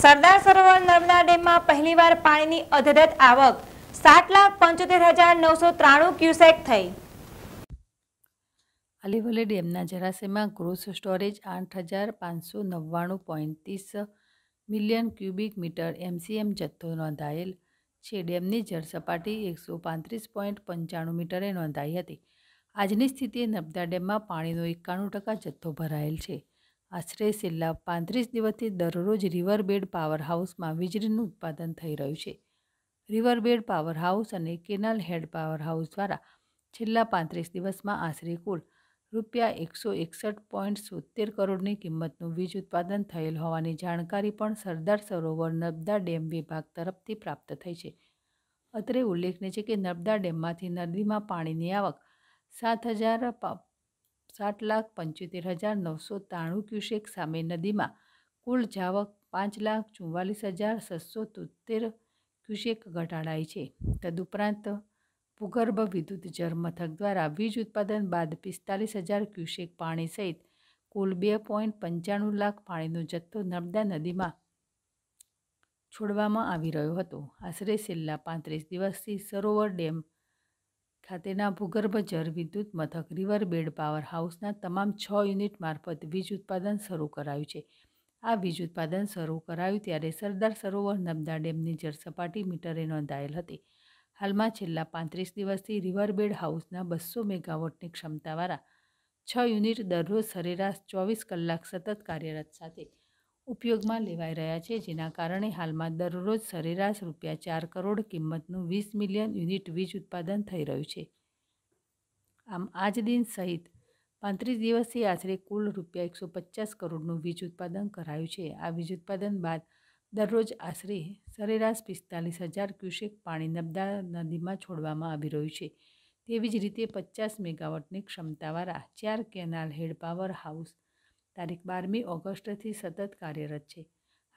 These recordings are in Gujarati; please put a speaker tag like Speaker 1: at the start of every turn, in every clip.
Speaker 1: સરદાર સરોવર નર્મદા ડેમમાં પહેલીવાર પાણીની અધરત આવક સાત લાખ પંચોતેર હજાર નવસો ત્રાણું ક્યુસેક થઈ અલીવલી ડેમના જળાશયમાં ગ્રોસ સ્ટોરેજ આઠ હજાર પાંચસો નવ્વાણું point million cubic meter MCM જથ્થો નોંધાયેલ છે ડેમની જળસપાટી એકસો પાંત્રીસ પોઈન્ટ પંચાણું મીટરે નોંધાઈ હતી આજની સ્થિતિએ નર્મદા ડેમમાં પાણીનો એકાણું ટકા જથ્થો ભરાયેલ છે આશરે છેલ્લા પાંત્રીસ દિવસથી દરરોજ રિવરબેડ પાવર હાઉસમાં વીજળીનું ઉત્પાદન થઈ રહ્યું છે રિવરબેડ પાવર હાઉસ અને કેનાલ હેડ પાવર હાઉસ દ્વારા છેલ્લા પાંત્રીસ દિવસમાં આશરે કુલ રૂપિયા એકસો એકસઠ પોઈન્ટ સોતેર કરોડની કિંમતનું વીજ ઉત્પાદન થયેલ હોવાની જાણકારી પણ સરદાર સરોવર નર્મદા ડેમ વિભાગ તરફથી પ્રાપ્ત થઈ છે અત્રે ઉલ્લેખનીય છે કે નર્મદા ડેમમાંથી નદીમાં પાણીની આવક સાત હજાર સાત લાખ પંચોતેર હજાર નવસો ત્રાણું ક્યુસેક સામે નદીમાં કુલ જાવક પાંચ લાખ ચુમ્માલીસ હજાર છસો તોતેર ક્યુસેક ઘટાડાય છે તદુપરાંત ભૂગર્ભ વિદ્યુત જળમથક દ્વારા વીજ ઉત્પાદન બાદ પિસ્તાલીસ હજાર ક્યુસેક પાણી સહિત કુલ બે પોઈન્ટ પંચાણું લાખ પાણીનો જથ્થો નર્મદા નદીમાં છોડવામાં આવી રહ્યો હતો આશરે છેલ્લા પાંત્રીસ દિવસથી સરોવર ડેમ ખાતેના ભૂગર્ભ જળ વિદ્યુત મથક રિવર બેડ પાવર હાઉસના તમામ છ યુનિટ મારફત વીજ ઉત્પાદન શરૂ કરાયું છે આ વીજ ઉત્પાદન શરૂ કરાયું ત્યારે સરદાર સરોવર નર્મદા ડેમની જળ સપાટી મીટરે નોંધાયેલ હતી હાલમાં છેલ્લા પાંત્રીસ દિવસથી રિવર બેડ હાઉસના બસો મેગાવોટની ક્ષમતાવાળા છ યુનિટ દરરોજ સરેરાશ ચોવીસ કલાક સતત કાર્યરત સાથે ઉપયોગમાં લેવાઈ રહ્યા છે જેના કારણે હાલમાં દરરોજ સરેરાશ રૂપિયા ચાર કરોડ કિંમતનું વીસ મિલિયન યુનિટ વીજ ઉત્પાદન થઈ રહ્યું છે આમ આજ દિન સહિત પાંત્રીસ દિવસથી આશરે કુલ રૂપિયા એકસો પચાસ કરોડનું વીજ ઉત્પાદન કરાયું છે આ વીજ ઉત્પાદન બાદ દરરોજ આશરે સરેરાશ પિસ્તાલીસ હજાર ક્યુસેક પાણી નર્મદા નદીમાં છોડવામાં આવી રહ્યું છે તેવી જ રીતે પચાસ મેગાવોટની ક્ષમતાવાળા ચાર કેનાલ હેડ પાવર હાઉસ તારીખ બારમી ઓગસ્ટથી સતત કાર્યરત છે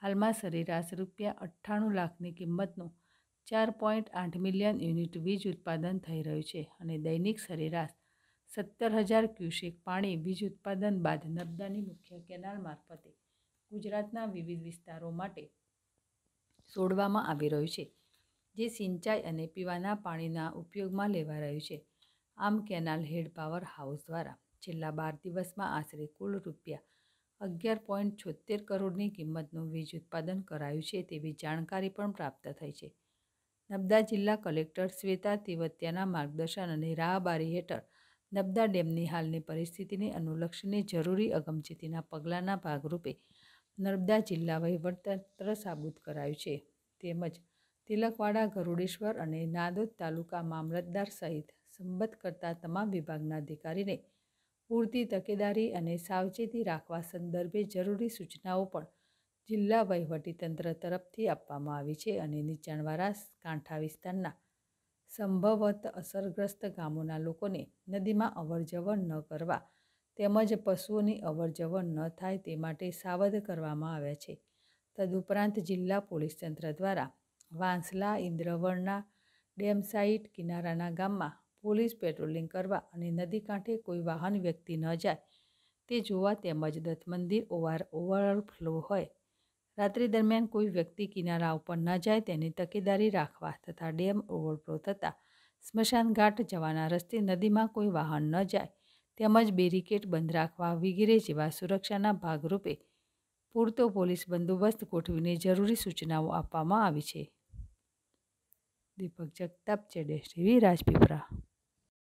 Speaker 1: હાલમાં સરેરાશ રૂપિયા અઠ્ઠાણું લાખની કિંમતનું ચાર પોઈન્ટ આઠ મિલિયન યુનિટ વીજ ઉત્પાદન થઈ રહ્યું છે અને દૈનિક સરેરાશ સત્તર હજાર ક્યુસેક પાણી વીજ ઉત્પાદન બાદ નર્મદાની મુખ્ય કેનાલ મારફતે ગુજરાતના વિવિધ વિસ્તારો માટે છોડવામાં આવી રહ્યું છે જે સિંચાઈ અને પીવાના પાણીના ઉપયોગમાં લેવા રહ્યું છે આમ કેનાલ હેડ પાવર હાઉસ દ્વારા છેલ્લા બાર દિવસમાં આશરે કુલ રૂપિયા અગિયાર પોઈન્ટ છોતેર કરોડની કિંમતનું વીજ ઉત્પાદન કરાયું છે તેવી જાણકારી પણ પ્રાપ્ત થઈ છે નબદા જિલ્લા કલેક્ટર શ્વેતા તિવત્યાના માર્ગદર્શન અને રાહબારી હેઠળ નબદા ડેમની હાલની પરિસ્થિતિને અનુલક્ષીને જરૂરી અગમચેતીના પગલાંના ભાગરૂપે નર્મદા જિલ્લા વહીવટતંત્ર સાબુત કરાયું છે તેમજ તિલકવાડા ગરુડેશ્વર અને નાદોદ તાલુકા મામલતદાર સહિત સંબંધ કરતા તમામ વિભાગના અધિકારીને પૂરતી તકેદારી અને સાવચેતી રાખવા સંદર્ભે જરૂરી સૂચનાઓ પણ જિલ્લા વહીવટીતંત્ર તરફથી આપવામાં આવી છે અને નીચાણવાળા કાંઠા વિસ્તારના સંભવત અસરગ્રસ્ત ગામોના લોકોને નદીમાં અવરજવર ન કરવા તેમજ પશુઓની અવરજવર ન થાય તે માટે સાવધ કરવામાં આવ્યા છે તદુપરાંત જિલ્લા પોલીસ તંત્ર દ્વારા વાંસલા ઇન્દ્રવળના ડેમ સાઇટ કિનારાના ગામમાં પોલીસ પેટ્રોલિંગ કરવા અને નદી કાંઠે કોઈ વાહન વ્યક્તિ ન જાય તે જોવા તેમજ દત્તમંદિર ઓવાર ઓવર ઓવરફ્લો હોય રાત્રિ દરમિયાન કોઈ વ્યક્તિ કિનારા ઉપર ન જાય તેની તકેદારી રાખવા તથા ડેમ ઓવરફ્લો થતાં સ્મશાનઘાટ જવાના રસ્તે નદીમાં કોઈ વાહન ન જાય તેમજ બેરિકેટ બંધ રાખવા વગેરે જેવા સુરક્ષાના ભાગરૂપે પૂરતો પોલીસ બંદોબસ્ત ગોઠવીને જરૂરી સૂચનાઓ આપવામાં આવી છે દીપક જગતાપ ચેડેશ ટીવી રાજપીપરા